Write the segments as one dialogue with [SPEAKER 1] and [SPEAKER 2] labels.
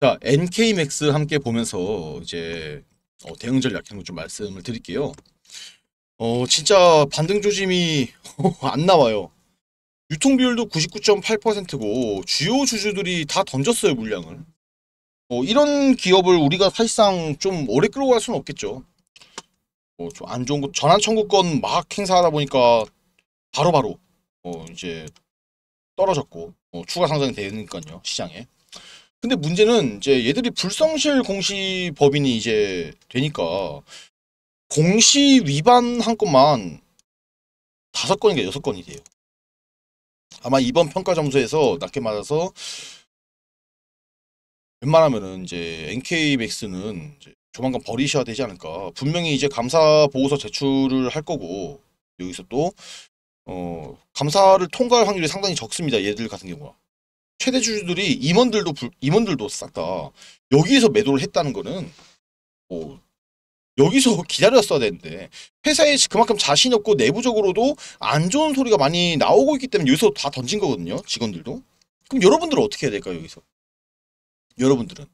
[SPEAKER 1] 자, NK맥스 함께 보면서 이제 어, 대응 전략 약행거좀 말씀을 드릴게요. 어, 진짜 반등 조짐이 안 나와요. 유통 비율도 99.8%고 주요 주주들이 다 던졌어요, 물량을. 어, 이런 기업을 우리가 사실상 좀 오래 끌고 갈 수는 없겠죠. 어, 좀안 좋은 거 전환 청구권 막 행사하다 보니까 바로바로 바로, 어, 이제 떨어졌고 어, 추가 상장이 되니까요, 시장에. 근데 문제는 이제 얘들이 불성실 공시 법인이 이제 되니까 공시 위반 한 건만 다섯 건인가 여섯 건이 돼요. 아마 이번 평가 점수에서 낮게 맞아서 웬만하면은 이제 NK 맥스는 조만간 버리셔야 되지 않을까. 분명히 이제 감사 보고서 제출을 할 거고 여기서 또 어, 감사를 통과할 확률이 상당히 적습니다. 얘들 같은 경우가. 최대 주주들이 임원들도 불, 임원들도 쌌다. 여기에서 매도를 했다는 거는 뭐 여기서 기다렸어야 되는데 회사에 그만큼 자신 없고 내부적으로도 안 좋은 소리가 많이 나오고 있기 때문에 여기서 다 던진 거거든요. 직원들도. 그럼 여러분들은 어떻게 해야 될까요? 여기서. 여러분들은.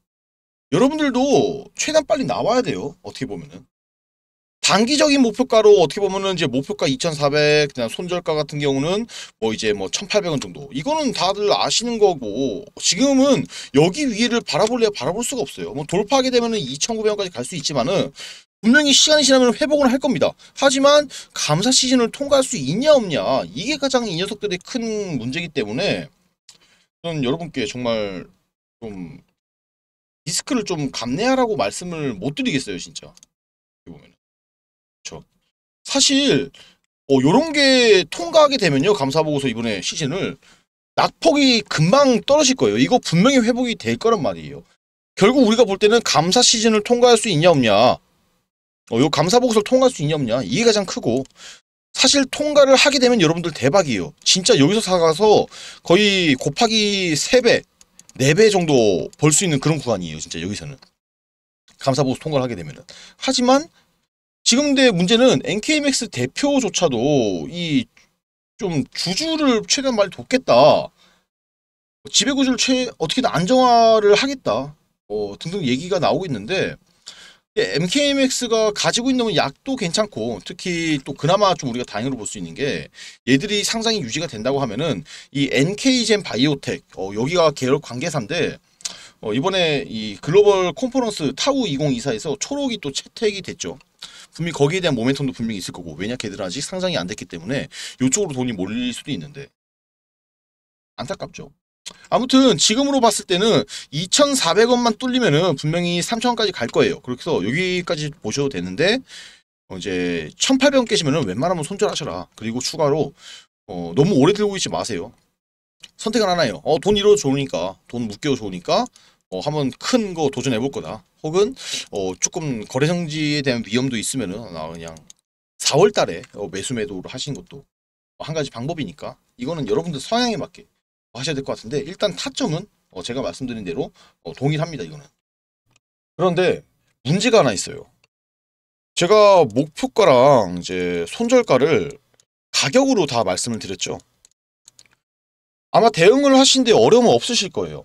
[SPEAKER 1] 여러분들도 최대한 빨리 나와야 돼요. 어떻게 보면은. 단기적인 목표가로 어떻게 보면은 이제 목표가 2,400, 그냥 손절가 같은 경우는 뭐 이제 뭐 1,800원 정도. 이거는 다들 아시는 거고 지금은 여기 위를 바라볼래야 바라볼 수가 없어요. 뭐 돌파하게 되면은 2,900원까지 갈 수 있지만은 분명히 시간이 지나면 회복을 할 겁니다. 하지만 감사 시즌을 통과할 수 있냐 없냐 이게 가장 이 녀석들의 큰 문제이기 때문에 저는 여러분께 정말 좀 리스크를 좀 감내하라고 말씀을 못 드리겠어요 진짜 보면 그렇죠. 사실 어, 요런 게 통과하게 되면요. 감사보고서 이번에 시즌을 낙폭이 금방 떨어질 거예요. 이거 분명히 회복이 될 거란 말이에요. 결국 우리가 볼 때는 감사 시즌을 통과할 수 있냐 없냐 어, 요 감사 보고서를 통과할 수 있냐 없냐 이게 가장 크고 사실 통과를 하게 되면 여러분들 대박이에요. 진짜 여기서 사가서 거의 곱하기 3배, 4배 정도 벌수 있는 그런 구간이에요. 진짜 여기서는. 감사보고서 통과를 하게 되면 하지만 지금 근데 문제는 NKMX 대표조차도 이 좀 주주를 최근말많 돕겠다. 지배구조를 최, 어떻게든 안정화를 하겠다. 어, 등등 얘기가 나오고 있는데 MKMX가 가지고 있는 약도 괜찮고 특히 또 그나마 좀 우리가 다행으로 볼 수 있는 게 얘들이 상장이 유지가 된다고 하면은 이 NK젠 바이오텍 어, 여기가 계열 관계사인데 어, 이번에 이 글로벌 콘퍼런스 타우 2024에서 초록이 또 채택이 됐죠. 분명히 거기에 대한 모멘텀도 분명히 있을 거고 왜냐 걔들 아직 상장이 안 됐기 때문에 이쪽으로 돈이 몰릴 수도 있는데 안타깝죠. 아무튼 지금으로 봤을 때는 2,400원만 뚫리면은 분명히 3,000원까지 갈 거예요. 그렇게 해서 여기까지 보셔도 되는데 어, 이제 1,800원 깨시면은 웬만하면 손절하셔라. 그리고 추가로 어, 너무 오래 들고 있지 마세요. 선택을하나요 어, 돈 잃어도 좋으니까, 돈 묶여 도 좋으니까 어, 한 번 큰 거 도전해 볼 거다. 혹은 어, 조금 거래 성지에 대한 위험도 있으면은 나 아, 그냥 4월 달에 어, 매수 매도를 하신 것도 한 가지 방법이니까 이거는 여러분들 성향에 맞게 하셔야 될 것 같은데 일단 타점은 어, 제가 말씀드린 대로 어, 동일합니다. 이거는. 그런데 문제가 하나 있어요. 제가 목표가랑 이제 손절가를 가격으로 다 말씀을 드렸죠. 아마 대응을 하신데 어려움은 없으실 거예요.